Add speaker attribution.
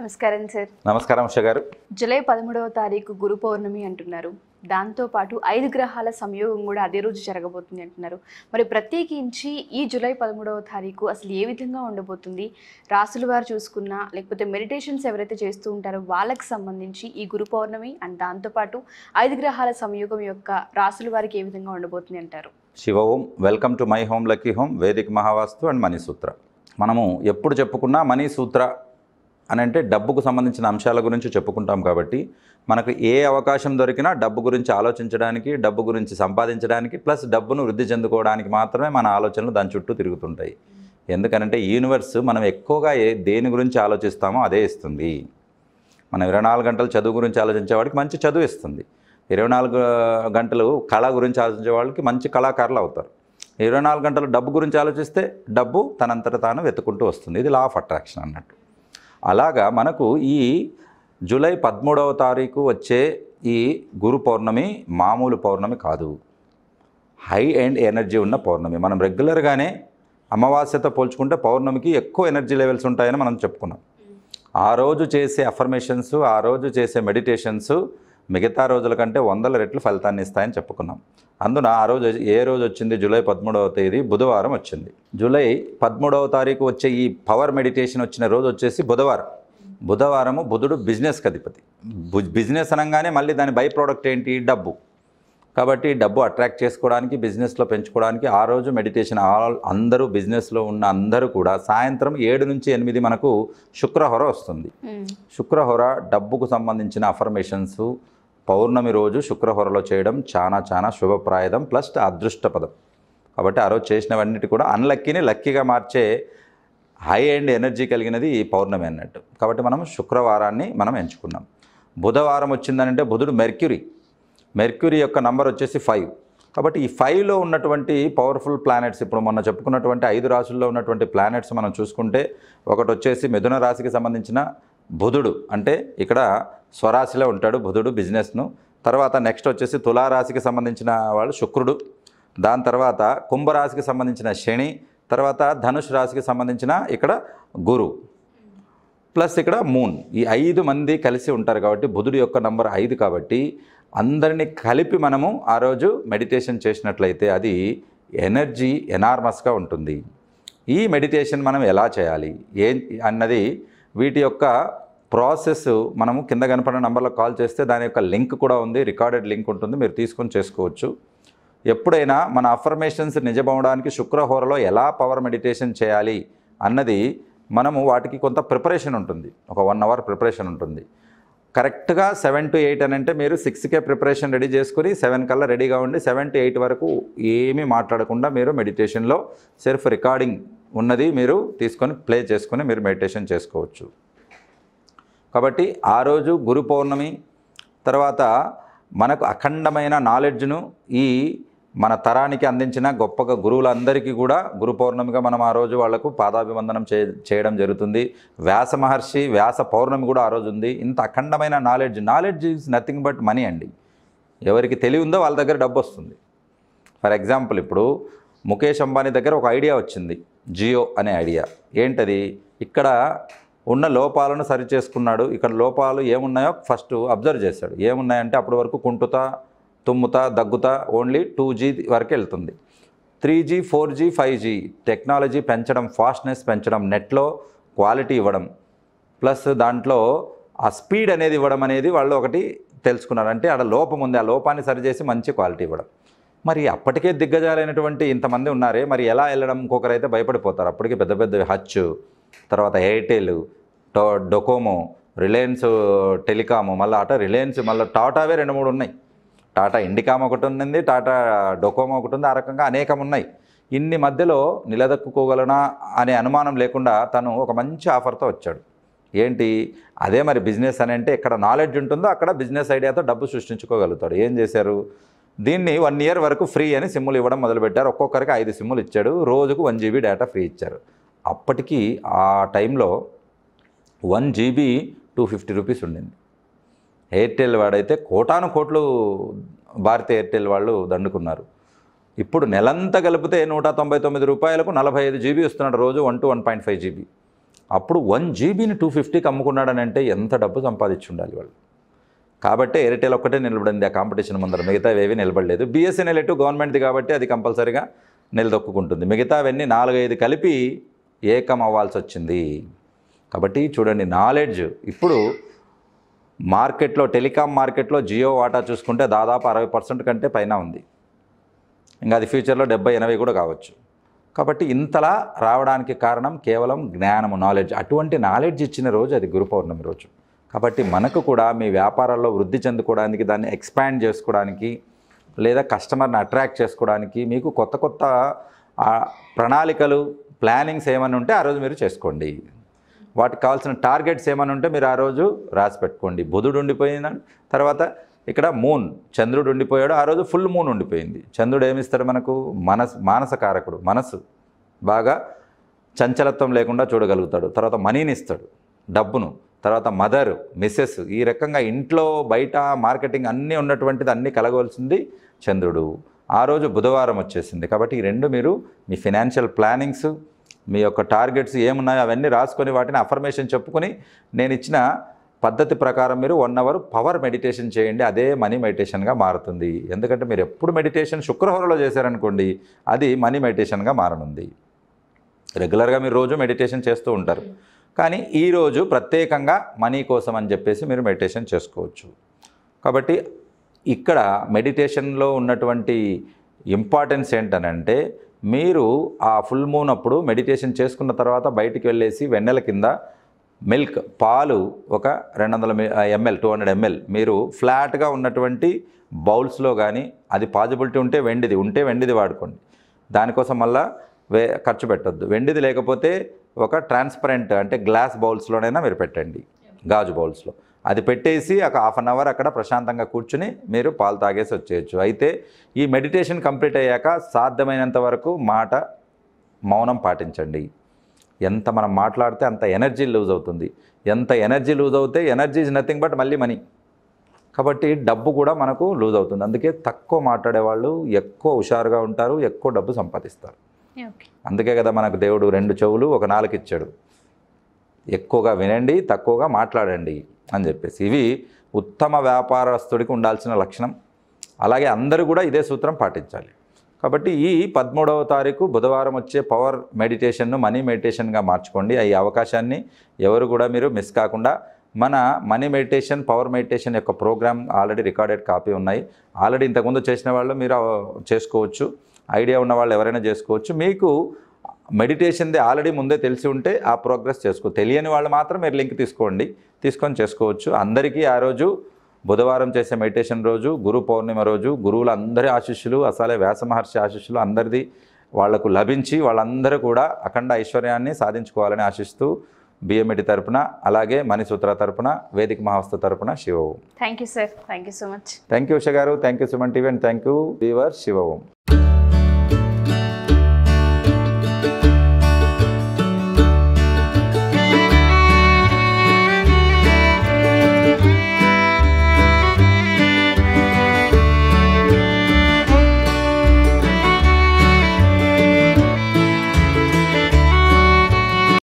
Speaker 1: నమస్కారం సార్ నమస్కారం ఉష గారు జూలై పదమూడవ తారీఖు గురు పౌర్ణమి అంటున్నారు దాంతోపాటు ఐదు గ్రహాల సంయోగం కూడా అదే రోజు జరగబోతుంది అంటున్నారు మరి ప్రత్యేకించి ఈ జూలై పదమూడవ తారీఖు అసలు ఏ విధంగా ఉండబోతుంది రాసుల వారు చూసుకున్నా లేకపోతే మెడిటేషన్స్ ఎవరైతే చేస్తూ ఉంటారో వాళ్ళకి సంబంధించి ఈ గురు పౌర్ణమి అండ్ దాంతోపాటు ఐదు గ్రహాల సంయోగం యొక్క రాసుల వారికి ఏ విధంగా ఉండబోతుంది అంటారు Shiva Om welcome to my home lucky home Vedika Mahavastu and సూత్ర మనము ఎప్పుడు చెప్పుకున్నా సూత్ర అని అంటే డబ్బుకు సంబంధించిన అంశాల గురించి చెప్పుకుంటాం కాబట్టి మనకు ఏ అవకాశం దొరికినా డబ్బు గురించి ఆలోచించడానికి డబ్బు గురించి సంపాదించడానికి ప్లస్ డబ్బును వృద్ధి చెందుకోవడానికి మాత్రమే మన ఆలోచనలు దాని చుట్టూ తిరుగుతుంటాయి ఎందుకనంటే యూనివర్స్ మనం ఎక్కువగా ఏ దేని గురించి ఆలోచిస్తామో అదే ఇస్తుంది మనం ఇరవై నాలుగు గంటలు చదువు గురించి ఆలోచించేవాడికి మంచి చదువు ఇస్తుంది ఇరవై నాలుగు గంటలు కళ గురించి ఆలోచించే వాళ్ళకి మంచి కళాకారులు అవుతారు ఇరవై నాలుగు గంటలు డబ్బు గురించి ఆలోచిస్తే డబ్బు తనంతట తాను వెతుకుంటూ వస్తుంది ఇది లా ఆఫ్ అట్రాక్షన్ అన్నట్టు అలాగా మనకు ఈ జూలై పదమూడవ తారీఖు వచ్చే ఈ గురు పౌర్ణమి మామూలు పౌర్ణమి కాదు హై అండ్ ఎనర్జీ ఉన్న పౌర్ణమి మనం రెగ్యులర్గానే అమావాస్యతో పోల్చుకుంటే పౌర్ణమికి ఎక్కువ ఎనర్జీ లెవెల్స్ ఉంటాయని మనం చెప్పుకున్నాం ఆ రోజు చేసే అఫర్మేషన్స్ ఆ రోజు చేసే మెడిటేషన్స్ మిగతా రోజుల కంటే వందల రెట్లు ఫలితాన్ని ఇస్తాయని చెప్పుకున్నాం అందున ఆ రోజు ఏ రోజు వచ్చింది జూలై పదమూడవ తేదీ బుధవారం వచ్చింది జూలై పదమూడవ తారీఖు వచ్చే ఈ పవర్ మెడిటేషన్ వచ్చిన రోజు వచ్చేసి బుధవారం బుధవారము బుధుడు బిజినెస్కి అధిపతి బిజినెస్ అనగానే మళ్ళీ దాని బై ప్రోడక్ట్ ఏంటి డబ్బు కాబట్టి డబ్బు అట్రాక్ట్ చేసుకోవడానికి బిజినెస్లో పెంచుకోవడానికి ఆ రోజు మెడిటేషన్ ఆల్ అందరూ బిజినెస్లో ఉన్న అందరూ కూడా సాయంత్రం ఏడు నుంచి ఎనిమిది మనకు శుక్రహొర వస్తుంది శుక్రహొర డబ్బుకు సంబంధించిన అఫర్మేషన్స్ పౌర్ణమి రోజు శుక్రహొరలో చేయడం చాలా చాలా శుభప్రాయదం ప్లస్ అదృష్టపదం కాబట్టి ఆ రోజు చేసినవన్నిటి కూడా అన్లక్కీని లక్కీగా మార్చే హై అండ్ ఎనర్జీ కలిగినది ఈ పౌర్ణమి అన్నట్టు కాబట్టి మనం శుక్రవారాన్ని మనం ఎంచుకున్నాం బుధవారం వచ్చిందనంటే బుధుడు మెర్క్యూరీ మెర్క్యూరీ యొక్క నంబర్ వచ్చేసి ఫైవ్ కాబట్టి ఈ ఫైవ్లో ఉన్నటువంటి పవర్ఫుల్ ప్లానెట్స్ ఇప్పుడు మొన్న చెప్పుకున్నటువంటి ఐదు రాశుల్లో ఉన్నటువంటి ప్లానెట్స్ మనం చూసుకుంటే ఒకటి వచ్చేసి మిథున రాశికి సంబంధించిన బుధుడు అంటే ఇక్కడ స్వరాశిలో ఉంటాడు బుధుడు బిజినెస్ను తర్వాత నెక్స్ట్ వచ్చేసి తులారాశికి సంబంధించిన వాళ్ళు శుక్రుడు దాని తర్వాత కుంభరాశికి సంబంధించిన శని తర్వాత ధనుష్ రాశికి సంబంధించిన ఇక్కడ గురు ప్లస్ ఇక్కడ మూన్ ఈ ఐదు మంది కలిసి ఉంటారు కాబట్టి బుధుడు యొక్క నంబర్ ఐదు కాబట్టి అందరినీ కలిపి మనము ఆ రోజు మెడిటేషన్ చేసినట్లయితే అది ఎనర్జీ ఎనార్మస్గా ఉంటుంది ఈ మెడిటేషన్ మనం ఎలా చేయాలి ఏ అన్నది వీటి యొక్క ప్రాసెస్ మనము కింద కనపడిన నంబర్లో కాల్ చేస్తే దాని యొక్క లింక్ కూడా ఉంది రికార్డెడ్ లింక్ ఉంటుంది మీరు తీసుకొని చేసుకోవచ్చు ఎప్పుడైనా మన అఫర్మేషన్స్ నిజమవడానికి శుక్రహోరలో ఎలా పవర్ మెడిటేషన్ చేయాలి అన్నది మనము వాటికి కొంత ప్రిపరేషన్ ఉంటుంది ఒక వన్ అవర్ ప్రిపరేషన్ ఉంటుంది కరెక్ట్గా సెవెన్ టు ఎయిట్ అని అంటే మీరు సిక్స్కే ప్రిపరేషన్ రెడీ చేసుకుని సెవెన్ కల్లా రెడీగా ఉండి సెవెన్ టు ఎయిట్ వరకు ఏమీ మాట్లాడకుండా మీరు మెడిటేషన్లో సెల్ఫ్ రికార్డింగ్ ఉన్నది మీరు తీసుకొని ప్లే చేసుకుని మీరు మెడిటేషన్ చేసుకోవచ్చు కాబట్టి ఆ రోజు గురు పౌర్ణమి తర్వాత మనకు అఖండమైన నాలెడ్జ్ను ఈ మన తరానికి అందించిన గొప్పగా గురువులందరికీ కూడా గురు పౌర్ణమిగా మనం ఆ రోజు వాళ్లకు పాదాభివందనం చే చేయడం జరుగుతుంది వ్యాస మహర్షి వ్యాస పౌర్ణమి కూడా ఆ రోజు ఉంది ఇంత అఖండమైన knowledge knowledge is nothing but money అండి ఎవరికి తెలివి ఉందో వాళ్ళ దగ్గర డబ్బు వస్తుంది ఫర్ ఎగ్జాంపుల్ ఇప్పుడు ముఖేష్ అంబానీ దగ్గర ఒక ఐడియా వచ్చింది జియో అనే ఐడియా ఏంటది ఇక్కడ ఉన్న లోపాలను సరిచేసుకున్నాడు ఇక్కడ లోపాలు ఏమున్నాయో ఫస్ట్ అబ్జర్వ్ చేశాడు ఏమున్నాయంటే అప్పటి వరకు కుంటుతా తుమ్ముతా దగ్గుతా ఓన్లీ టూ జీ వరకు వెళ్తుంది three G four G five G technology పెంచడం ఫాస్ట్నెస్ పెంచడం నెట్లో క్వాలిటీ ఇవ్వడం ప్లస్ దాంట్లో ఆ స్పీడ్ అనేది ఇవ్వడం అనేది వాళ్ళు ఒకటి తెలుసుకున్నారు అంటే ఆడ లోపం ఉంది ఆ లోపాన్ని సరిచేసి మంచి క్వాలిటీ ఇవ్వడం మరి అప్పటికే దిగ్గజాలైనటువంటి ఇంతమంది ఉన్నారే మరి ఎలా వెళ్ళడం ఇంకొకరైతే భయపడిపోతారు అప్పటికే పెద్ద పెద్ద హచ్చు తర్వాత ఎయిర్టెల్ టో డొకోమో రిలయన్స్ టెలికాము మళ్ళీ అటా రిలయన్స్ మళ్ళీ టాటావే రెండు మూడు ఉన్నాయి టాటా ఇండికామ్ ఒకటి ఉంది టాటా డొకోమో ఒకటి ఉంది ఆ రకంగా అనేకం ఉన్నాయి ఇన్ని మధ్యలో నిలదొక్కుకోగలనా అనే అనుమానం లేకుండా తను ఒక మంచి ఆఫర్తో వచ్చాడు ఏంటి అదే మరి బిజినెస్ అని అంటే ఎక్కడ నాలెడ్జ్ ఉంటుందో అక్కడ బిజినెస్ ఐడియాతో డబ్బు సృష్టించుకోగలుగుతాడు ఏం చేశారు దీన్ని వన్ ఇయర్ వరకు ఫ్రీ అని సిమ్ములు ఇవ్వడం మొదలుపెట్టారు ఒక్కొక్కరికి ఐదు సిమ్ములు ఇచ్చాడు రోజుకు వన్ జీబీ డేటా ఫ్రీ ఇచ్చారు అప్పటికి ఆ టైంలో one GB two fifty rupees ఉండింది ఎయిర్టెల్ వాడైతే కోటాను కోట్లు భారతీయ ఎయిర్టెల్ వాళ్ళు దండుకున్నారు ఇప్పుడు నెలంతా కలిపితే నూట తొంభై తొమ్మిది రూపాయలకు నలభై ఐదు జీబీ వస్తున్నాడు రోజు one two one point five GB అప్పుడు వన్ జీబీని టూ ఫిఫ్టీకి అమ్ముకున్నాడని అంటే ఎంత డబ్బు సంపాదించి ఉండాలి వాళ్ళు కాబట్టి ఎయిర్టెల్ ఒక్కటే నిలబడింది ఆ కాంపిటీషన్ ముందర మిగతావేవి నిలబడలేదు బీఎస్ఎన్ఎల్ ఎటు గవర్నమెంట్ది కాబట్టి అది కంపల్సరీగా నిలదొక్కుంటుంది మిగతావన్నీ నాలుగైదు కలిపి ఏకం అవ్వాల్సి వచ్చింది కాబట్టి చూడండి నాలెడ్జ్ ఇప్పుడు మార్కెట్లో టెలికాం మార్కెట్లో జియో వాటా చూసుకుంటే దాదాపు అరవై పర్సెంట్ కంటే పైన ఉంది ఇంకా అది ఫ్యూచర్లో డెబ్బై ఎనభై కూడా కావచ్చు కాబట్టి ఇంతలా రావడానికి కారణం కేవలం జ్ఞానము నాలెడ్జ్ అటువంటి నాలెడ్జ్ ఇచ్చిన రోజు అది గురు పౌర్ణమి రోజు కాబట్టి మనకు కూడా మీ వ్యాపారాల్లో వృద్ధి చెందుకోవడానికి దాన్ని ఎక్స్పాండ్ చేసుకోవడానికి లేదా కస్టమర్ని అట్రాక్ట్ చేసుకోవడానికి మీకు కొత్త కొత్త ఆ ప్రణాళికలు ప్లానింగ్స్ ఏమైనా ఉంటే ఆ రోజు మీరు చేసుకోండి వాటికి కావాల్సిన టార్గెట్స్ ఏమైనా ఉంటే మీరు ఆ రోజు రాసి పెట్టుకోండి బుధుడు ఉండిపోయిన తర్వాత ఇక్కడ మూన్ చంద్రుడు ఉండిపోయాడు ఆ రోజు ఫుల్ మూన్ ఉండిపోయింది చంద్రుడు ఏమిస్తాడు మనకు మనసు మానసకారకుడు మనసు బాగా చంచలత్వం లేకుండా చూడగలుగుతాడు తర్వాత మనీని ఇస్తాడు డబ్బును తర్వాత మదర్ మిస్సెస్ ఈ రకంగా ఇంట్లో బయట మార్కెటింగ్ అన్నీ ఉన్నటువంటిది అన్నీ కలగవలసింది చంద్రుడు ఆ రోజు బుధవారం వచ్చేసింది కాబట్టి ఈ రెండు మీరు మీ ఫినాన్షియల్ ప్లానింగ్స్ మీ యొక్క టార్గెట్స్ ఏమున్నాయో అవన్నీ రాసుకొని వాటిని అఫర్మేషన్ చెప్పుకొని నేను ఇచ్చిన పద్ధతి ప్రకారం మీరు వన్ అవర్ పవర్ మెడిటేషన్ చేయండి అదే మనీ మెడిటేషన్గా మారుతుంది ఎందుకంటే మీరు ఎప్పుడు మెడిటేషన్ శుక్రవారంలో చేశారనుకోండి అది మనీ మెడిటేషన్గా మారనుంది రెగ్యులర్గా మీరు రోజు మెడిటేషన్ చేస్తూ ఉంటారు కానీ ఈరోజు ప్రత్యేకంగా మనీ కోసం అని చెప్పేసి మీరు మెడిటేషన్ చేసుకోవచ్చు కాబట్టి ఇక్కడ మెడిటేషన్లో ఉన్నటువంటి ఇంపార్టెన్స్ ఏంటనంటే మీరు ఆ ఫుల్ మూన్ అప్పుడు మెడిటేషన్ చేసుకున్న తర్వాత బయటికి వెళ్ళేసి వెన్నెల కింద మిల్క్ పాలు ఒక రెండు వందల ఎంఎల్ టూ హండ్రెడ్ ఎంఎల్ మీరు ఫ్లాట్గా ఉన్నటువంటి బౌల్స్లో కానీ అది పాజిబిలిటీ ఉంటే వెండిది ఉంటే వెండిది వాడుకోండి దానికోసం మళ్ళా వే ఖర్చు పెట్టద్దు వెండిది లేకపోతే ఒక ట్రాన్స్పరెంట్ అంటే గ్లాస్ బౌల్స్లోనైనా మీరు పెట్టండి గాజు బౌల్స్లో అది పెట్టేసి ఒక హాఫ్ అన్ అవర్ అక్కడ ప్రశాంతంగా కూర్చుని మీరు పాలు తాగేసి వచ్చేయచ్చు అయితే ఈ మెడిటేషన్ కంప్లీట్ అయ్యాక సాధ్యమైనంత వరకు మాట మౌనం పాటించండి ఎంత మనం మాట్లాడితే అంత ఎనర్జీ లూజ్ అవుతుంది ఎంత ఎనర్జీ లూజ్ అవుతే ఎనర్జీ ఈజ్ నథింగ్ బట్ మళ్ళీ మనీ కాబట్టి డబ్బు కూడా మనకు లూజ్ అవుతుంది అందుకే తక్కువ మాట్లాడే వాళ్ళు ఎక్కువ హుషారుగా ఉంటారు ఎక్కువ డబ్బు సంపాదిస్తారు అందుకే కదా మనకు దేవుడు రెండు చెవులు ఒక నాలుగు ఇచ్చాడు ఎక్కువగా వినండి తక్కువగా మాట్లాడండి అని చెప్పేసి ఇవి ఉత్తమ వ్యాపారస్తుడికి ఉండాల్సిన లక్షణం అలాగే అందరూ కూడా ఇదే సూత్రం పాటించాలి కాబట్టి ఈ పదమూడవ తారీఖు బుధవారం వచ్చే పవర్ మెడిటేషన్ను మనీ మెడిటేషన్గా మార్చుకోండి ఈ అవకాశాన్ని ఎవరు కూడా మీరు మిస్ కాకుండా మన మనీ మెడిటేషన్ పవర్ మెడిటేషన్ యొక్క ప్రోగ్రామ్ ఆల్రెడీ రికార్డెడ్ కాపీ ఉన్నాయి ఆల్రెడీ ఇంతకుముందు చేసిన వాళ్ళు మీరు చేసుకోవచ్చు ఐడియా ఉన్న వాళ్ళు ఎవరైనా చేసుకోవచ్చు మీకు మెడిటేషన్ది ఆల్రెడీ ముందే తెలిసి ఉంటే ఆ ప్రోగ్రెస్ చేసుకో తెలియని వాళ్ళు మాత్రం మీరు లింక్ తీసుకోండి తీసుకొని చేసుకోవచ్చు అందరికీ ఆ రోజు బుధవారం చేసే మెడిటేషన్ రోజు గురు పౌర్ణిమ రోజు గురువుల అందరి ఆశిష్యులు అసలే వ్యాస మహర్షి ఆశిష్యులు అందరిది వాళ్లకు లభించి వాళ్ళందరూ కూడా అఖండ ఐశ్వర్యాన్ని సాధించుకోవాలని ఆశిస్తూ బిఎంఈటి తరపున అలాగే మణిసూత్ర తరపున వేదిక మహావస్థ తరపున Shiva thank you sir thank you so much thank you Usha garu thank you Suman TV and thank you వీవర్ శివ